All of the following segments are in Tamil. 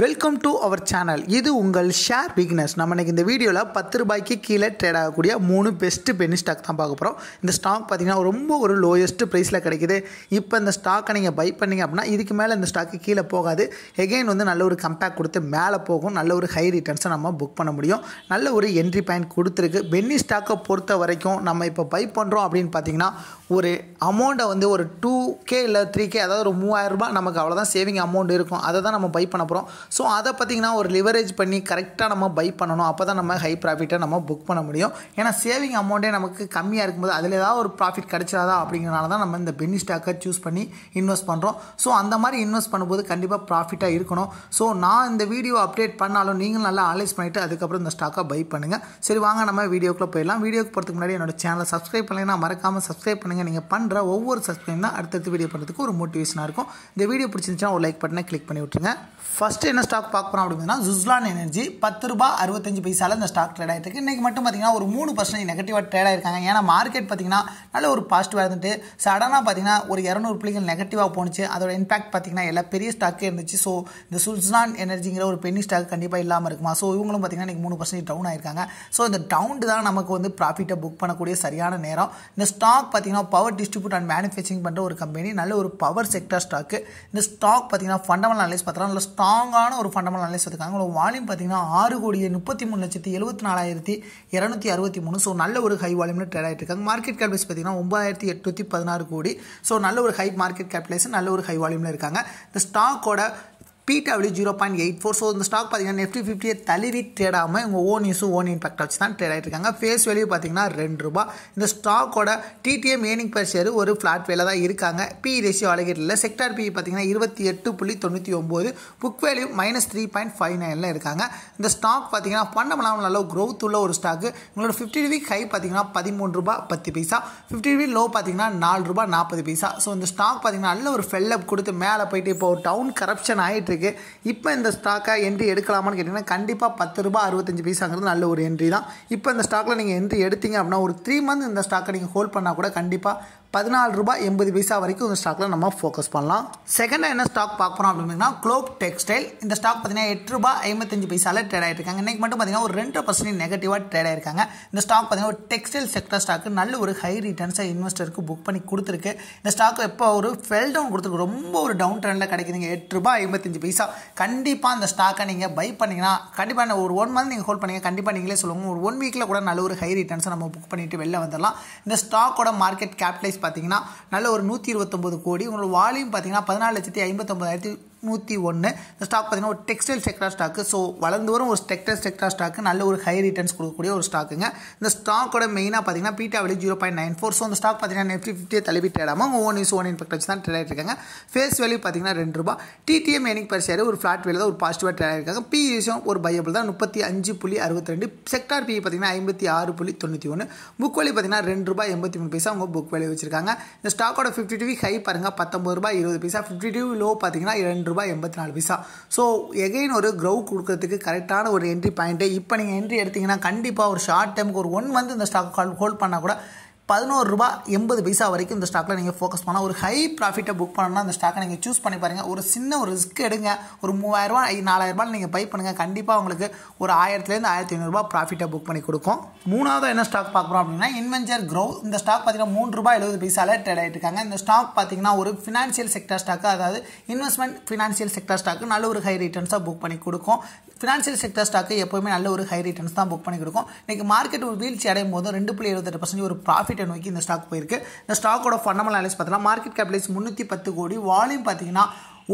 வெல்கம் டு அவர் சேனல் இது உங்கள் ஷேர் பிக்னஸ் நம்ம இன்றைக்கி இந்த வீடியோவில் பத்து ரூபாய்க்கு கீழே ட்ரேட் ஆகக்கூடிய மூணு பெஸ்ட்டு பெனி ஸ்டாக் தான் பார்க்க போகிறோம் இந்த ஸ்டாக் பார்த்திங்கன்னா ரொம்ப ஒரு லோயஸ்ட் ப்ரைஸில் கிடைக்கிது இப்போ இந்த ஸ்டாக்கை நீங்கள் பை பண்ணிங்க அப்படின்னா இதுக்கு மேலே இந்த ஸ்டாக்கு கீழே போகாது எகெயின் வந்து நல்ல ஒரு கம்பேக் கொடுத்து மேலே போகும் நல்ல ஒரு ஹை ரிட்டர்ன்ஸை நம்ம புக் பண்ண முடியும் நல்ல ஒரு என்ட்ரி பாயிண்ட் கொடுத்துருக்கு பென்னி ஸ்டாக்கை பொறுத்த வரைக்கும் நம்ம இப்போ பை பண்ணுறோம் அப்படின்னு பார்த்திங்கன்னா ஒரு அமௌண்ட்டை வந்து ஒரு டூ கே இல்லை த்ரீ கே அதாவது ஒரு மூவாயிரரூபா நமக்கு அவ்வளோதான் சேவிங் அமௌண்ட் இருக்கும் அதை தான் நம்ம பை பண்ண போகிறோம் ஸோ அதை பார்த்திங்கன்னா ஒரு லிவரேஜ் பண்ணி கரெக்டாக நம்ம பை பண்ணணும் அப்போ தான் நம்ம ஹை ப்ராஃபிட்டை நம்ம புக் பண்ண முடியும் ஏன்னா சேவிங் அமௌண்ட்டே நமக்கு கம்மியாக இருக்கும்போது அதில் ஏதாவது ஒரு ப்ராஃபிட் கிடச்சாதா அப்படிங்கிறனால தான் நம்ம இந்த பென்னி ஸ்டாக்கை சூஸ் பண்ணி இன்வெஸ்ட் பண்ணுறோம் ஸோ அந்த மாதிரி இன்வெஸ்ட் பண்ணும்போது கண்டிப்பாக ப்ராஃபிட்டாக இருக்கணும் ஸோ நான் இந்த வீடியோ அப்டேட் பண்ணாலும் நீங்களும் நல்லா அனலைஸ் பண்ணிவிட்டு அதுக்கப்புறம் இந்த ஸ்டாக்கை பை பண்ணுங்கள் சரி வாங்க நம்ம வீடியோக்குள்ளே போயிடலாம் வீடியோக்கு போகிறதுக்கு முன்னாடி என்னோட சேனலை சப்ஸ்கிரைப் பண்ணலைன்னா மறக்காமல் சப்ஸ்கிரைப் பண்ணுங்கள் நீங்கள் பண்ணுற ஒவ்வொரு சப்ஸ்கிரைப் தான் அடுத்தடுத்து வீடியோ பண்ணுறதுக்கு ஒரு மோட்டிவேஷனாக இருக்கும் இந்த வீடியோ பிடிச்சிருந்துச்சுன்னா ஒரு லைக் பட்டனை கிளிக் பண்ணி விட்டுருங்க ஃபஸ்ட்டு என்ன ஸ்டாக் பார்க்க போகிறோம் அப்படின்னா ஜுஸ்லான் எனர்ஜி பத்து ரூபா அறுபத்தஞ்சு பைசால இந்த ஸ்டாக் ட்ரேட் ஆகிருக்கு இன்றைக்கி மட்டும் பார்த்திங்கன்னா ஒரு மூணு பர்சன்ட் நெகட்டிவாக ட்ரேட் ஆகிருக்காங்க ஏன்னா மார்க்கெட் பார்த்திங்கன்னா நல்ல ஒரு பாசிட்டிவாக இருந்துட்டு சடனாக பார்த்திங்கன்னா ஒரு இரநூறு பிள்ளைகள் நெகட்டிவாக போணுச்சு அதோட இம்பாக்ட் பார்த்திங்கன்னா எல்லா பெரிய ஸ்டாக்கே இருந்துச்சு ஸோ இந்த சுஸ்லான் எனர்ஜிங்கிற ஒரு பெண்ணி ஸ்டாக் கண்டிப்பாக இல்லாமல் இருக்குமா ஸோ இவங்களும் பார்த்திங்கன்னா இன்னைக்கு மூணு பர்சன்ட் டவுன் ஆயிருக்காங்க ஸோ இந்த டவுன் தான் நமக்கு வந்து ப்ராஃபிட்டை புக் பண்ணக்கூடிய சரியான நேரம் இந்த ஸ்டாக் பார்த்திங்கன்னா பவர் டிஸ்ட்ரிபியூட் அண்ட் மேனுஃபேக்சரிங் பண்ணுற ஒரு கம்பெனி நல்ல ஒரு பவர் செக்டர் ஸ்டாக்கு இந்த ஸ்டாக் பார்த்திங்கன்னா ஃபண்டமெண்டல் அனலைஸ் பார்த்தோம்னா நல்ல ஸ்ட்ராங்காக ஸ்ட்ராங்கான ஒரு ஃபண்டமெண்டல் அனலைஸ் எடுத்துக்காங்க வால்யூம் பார்த்தீங்கன்னா ஆறு கோடியே முப்பத்தி மூணு லட்சத்தி எழுபத்தி நாலாயிரத்தி இரநூத்தி அறுபத்தி மூணு ஸோ நல்ல ஒரு ஹை வால்யூமில் ட்ரேட் ஆகிட்டு இருக்காங்க மார்க்கெட் கேபிடேஷன் பார்த்தீங்கன்னா ஒன்பதாயிரத்தி எட்நூற்றி பதினாறு கோடி ஸோ நல்ல ஒரு ஹை மார்க்கெட் கேபிடேஷன் நல்ல ஒரு ஹை வால்யூமில் இருக்காங்க இந்த ஸ்டாக்கோட பிடபிள்யூ zero point eight four so இந்த ஸ்டாக் பார்த்தீங்கன்னா நெஃப்டி ஃபிஃப்டியை தள்ளி தேடாமல் உங்கள் ஓன் இஷ்யூ ஓன் இம்பாக்ட் வச்சு தான் ட்ரேட் ஆகிருக்காங்க ஃபேஸ் வேல்யூ பார்த்தீங்கன்னா ரெண்டு ரூபா இந்த ஸ்டாக்கோட டிடிஎம் ஏனிங் பர் ஷேர் ஒரு ஃப்ளாட் வேலை தான் இருக்காங்க பி ரேஷியோ அழகிட்டில் செக்டார் பி பார்த்தீங்கன்னா இருபத்தி எட்டு புள்ளி தொண்ணூற்றி ஒம்பது book value minus three point five நைனில் இருக்காங்க இந்த ஸ்டாக் பார்த்தீங்கன்னா பண்ணாமல் நல்ல க்ரோத் உள்ள ஒரு ஸ்டாக்கு உங்களோட ஃபிஃப்டி டிவி ஹை பார்த்தீங்கன்னா பதிமூணு ரூபா பத்து பைசா ஃபிஃப்டி டிவி லோ பார்த்தீங்கன்னா நாலு ரூபா நாற்பது பைசா ஸோ இந்த ஸ்டாக் பார்த்தீங்கன்னா நல்ல ஒரு ஃபெல்லப் கொடுத்து மேலே போயிட்டு இப்போ டவுன் கரப்ஷன் ஆகிட்டு இருக்கு இப்போ இந்த ஸ்டாக்கை என்ட்ரி எடுக்கலாமான்னு கேட்டிங்கன்னா கண்டிப்பாக பத்து ரூபாய் அறுபத்தஞ்சு பைசாங்கிறது நல்ல ஒரு என்ட்ரி தான் இப்போ இந்த ஸ்டாக்கில் நீங்கள் என்ட்ரி எடுத்தீங்க அப்படின்னா ஒரு த்ரீ மந்த் இந்த ஸ்டாக்கை நீங்கள் ஹோல்ட் பண்ணால் கூட கண்டிப்பாக பதினாலு ரூபாய் எண்பது பைசா வரைக்கும் இந்த ஸ்டாக்கில் நம்ம ஃபோக்கஸ் பண்ணலாம் செகண்டாக என்ன ஸ்டாக் பார்க்க போகிறோம் அப்படின்னா க்ளோப் டெக்ஸ்டைல் இந்த ஸ்டாக் பார்த்தீங்கன்னா எட்டு ரூபாய் ஐம்பத்தஞ்சு பைசாவில் ட்ரேட் ஆகிருக்காங்க இன்றைக்கி மட்டும் பார்த்தீங்கன்னா ஒரு ரெண்டு பர்சன்ட் நெகட்டிவாக ட்ரேட் ஆகிருக்காங்க இந்த ஸ்டாக் பார்த்தீங்கன்னா ஒரு டெக்ஸ்டைல் செக்டர் ஸ்டாக்கு நல்ல ஒரு ஹை ரிட்டர்ன்ஸாக இன்வெஸ்டருக்கு புக் பண்ணி கொடுத்துருக்கு இந்த ஸ்டாக் எப்போ ஒரு ஃபெல் டவுன் கொடுத்துருக்கு ரொம்ப ஒரு டவுன் ட்ரெண்டில் கிடைக்குதுங்க எட்டு ரூபாய் ஐம்பத்தஞ்சு பைசா கண்டிப்பாக அந்த ஸ்டாக்கை நீங்கள் பை பண்ணிங்கன்னா கண்டிப்பாக ஒரு ஒன் மந்த் நீங்கள் ஹோல்ட் பண்ணிங்க கண்டிப்பாக நீங்களே சொல்லுவோம் ஒரு ஒன் வீக்கில் கூட நல்ல ஒரு ஹை ரிட்டர்ன்ஸை நம்ம புக் பண்ணிவிட்டு வெளில வந்துடலாம் இந்த ஸ்டாக்கோட மார்க்கெட் கேபிட்டலைஸ் பார்த்தீங்கன்னா நல்ல ஒரு நூற்றி இருபத்தொம்பது கோடி உங்களோட வால்யூம் பார்த்தீங்கன்னா பதினாலு லட்சத்தி ஐம்பத்தொம்பதாயிரத்தி நூற்றி ஒன்று இந்த ஸ்டாக் பார்த்திங்கன்னா ஒரு டெக்ஸ்டைல் செக்டார் ஸ்டாக்கு ஸோ வளர்ந்து வரும் ஒரு டெக்ஸ்டைல் செக்டார் ஸ்டாக்கு நல்ல ஒரு ஹை ரிட்டர்ன்ஸ் கொடுக்கக்கூடிய ஒரு ஸ்டாக்குங்க இந்த ஸ்டாக்கோட மெயினாக பார்த்தீங்கன்னா பீட்டா வெளி zero point nine four so இந்த ஸ்டாக் பார்த்தீங்கன்னா நெஃப்டி ஃபிஃப்டியை தள்ளி ட்ரேடாமல் ஓன் இஸ் ஓன் இன்பெக்ட் வச்சு தான் ட்ரேட் ஆகிருக்காங்க ஃபேஸ் வேல்யூ பார்த்தீங்கன்னா ரெண்டு ரூபா டிடிஎம் எனிக் பர் ஒரு ஃப்ளாட் வேலை தான் ஒரு பாசிட்டிவாக ட்ரேட் ஆகிருக்காங்க பிஇஸும் ஒரு பயபிள் தான் முப்பத்தி அஞ்சு புள்ளி அறுபத்தி ரெண்டு செக்டார் பி e பார்த்தீங்கன்னா ஐம்பத்தி ஆறு புள்ளி தொண்ணூற்றி ஒன்று புக் வேலி பார்த்தீங்கன்னா ரெண்டு ரூபாய் எண்பத்தி மூணு பைசா அவங்க புக் வேலி வச்சிருக்காங்க இந்த ஸ்டாக்கோட ஃபிஃப்டி டிவி ஹை பாருங்கள் பத்தொம்பது ரூபாய் இருபது பைசா ஃபிஃப்டி டிவி லோ பார்த்தீங்கன்னா ரெண்டு ரூபாய் எண்பத்தி நாலு பைசா ஸோ எகைன் ஒரு க்ரௌ கொடுக்கறதுக்கு கரெக்டான ஒரு என்ட்ரி பாயிண்ட்டு இப்போ நீங்கள் என்ட்ரி எடுத்திங்கன்னா கண்டிப்பாக ஒரு ஷார்ட் டைமுக்கு ஒரு ஒன் மந்த் இந்த ஸ்டாக் ஹோல்ட் பண்ணால் கூட பதினோரு ரூபா எண்பது பைசா வரைக்கும் இந்த ஸ்டாக்கில் நீங்கள் ஃபோக்கஸ் பண்ணால் ஒரு ஹை ப்ராஃபிட்டை புக் பண்ணணும்னா அந்த ஸ்டாக்கை நீங்கள் சூஸ் பண்ணி பாருங்கள் ஒரு சின்ன ஒரு ரிஸ்க் எடுங்க ஒரு மூவாயிரரூபா நாலாயிரரூபா நீங்கள் பை பண்ணுங்கள் கண்டிப்பாக உங்களுக்கு ஒரு ஆயிரத்துலேருந்து ஆயிரத்தி ஐநூறுரூபா ப்ராஃபிட்டை புக் பண்ணி கொடுக்கும் மூணாவது என்ன ஸ்டாக் பார்க்குறோம் அப்படின்னா இன்வென்ஜர் க்ரோ இந்த ஸ்டாக் பார்த்தீங்கன்னா மூணு ரூபாய் எழுபது பைசாவில் ட்ரேட் ஆகிட்டுருக்காங்க இந்த ஸ்டாக் பார்த்தீங்கன்னா ஒரு ஃபினான்ஷியல் செக்டர் ஸ்டாக்கு அதாவது இன்வெஸ்ட்மெண்ட் ஃபினான்ஷியல் செக்டர் ஸ்டாக்கு நல்ல ஒரு ஹை ரிட்டர்ன்ஸாக புக் பண்ணி கொடுக்கும் ஃபினான்ஷியல் செக்டர் ஸ்டாக்கு எப்போவுமே நல்ல ஒரு ஹை ரிட்டர்ன்ஸ் தான் புக் பண்ணி கொடுக்கும் இன்றைக்கி மார்க்கெட் ஒரு வீழ்ச்சி அடையும் போது ரெண்டு புள்ளி எழுபத்தெட்டு பர்சன்ட் ஒரு ப்ராஃபிட் ஹண்ட்ரட்டை நோக்கி இந்த ஸ்டாக் போயிருக்கு இந்த ஸ்டாக்கோட ஃபண்டமெண்டல் அனலைஸ் பார்த்தீங்கன்னா மார்க்கெட் கேபிடலைஸ் முந்நூற்றி பத்து கோடி வால்யூம் பார்த்தீங்கன்னா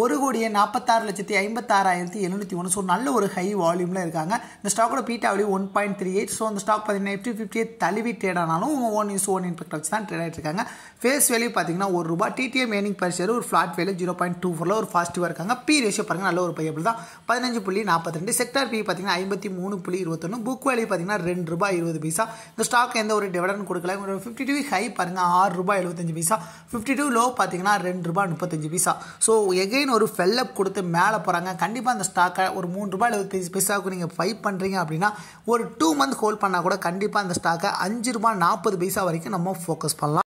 ஒரு கோடியே நாற்பத்தாறு லட்சத்தி ஐம்பத்தாறாயிரத்தி எழுநூற்றி ஒன்று ஸோ நல்ல ஒரு ஹை வால்யூமில் இருக்காங்க இந்த ஸ்டாக்கோட பீட்டாவிலையும் one point three eight so அந்த ஸ்டாக் பார்த்தீங்கன்னா எஃப்டி ஃபிஃப்டியை தழுவி ட்ரேட் ஆனாலும் ஒன் இஸ் ஒன் இம்பெக்ட் வச்சு தான் ட்ரேட் ஆகிட்டு ஃபேஸ் வேல்யூ பார்த்தீங்கன்னா ஒரு ரூபா டிடிஎம் ஏர்னிங் பரிசு ஒரு flat value zero point two ஃபோரில் ஒரு பாசிட்டிவாக இருக்காங்க பி ரேஷியோ பாருங்கள் நல்ல ஒரு பையபிள் தான் பதினஞ்சு புள்ளி நாற்பத்தி ரெண்டு செக்டார் பி பார்த்தீங்கன்னா ஐம்பத்தி மூணு புள்ளி இருபத்தொன்று புக் வேல்யூ பார்த்தீங்கன்னா ரெண்டு ரூபாய் இருபது பைசா இந்த ஸ்டாக் எந்த ஒரு டிவிடன் கொடுக்கல ஒரு ஃபிஃப்டி டூ ஹை பாருங்கள் ஆறு ரூபாய் எழுபத்தஞ்சு பைசா ஃபிஃப்டி டூ லோ பார்த்தீங்கன்னா ரெண்டு ரூபாய் முப்பத்தஞ்சு பைசா ஸோ எகை திடீர்னு ஒரு ஃபெல்லப் கொடுத்து மேலே போகிறாங்க கண்டிப்பாக அந்த ஸ்டாக்கை ஒரு மூணு ரூபாய் எழுபத்தஞ்சு பைசாவுக்கு நீங்கள் ஃபை பண்ணுறீங்க அப்படின்னா ஒரு டூ மந்த் ஹோல்ட் பண்ணால் கூட கண்டிப்பாக அந்த ஸ்டாக்கை அஞ்சு ரூபாய் நாற்பது பைசா வரைக்கும் நம்ம ஃபோக்கஸ் பண்ணலாம்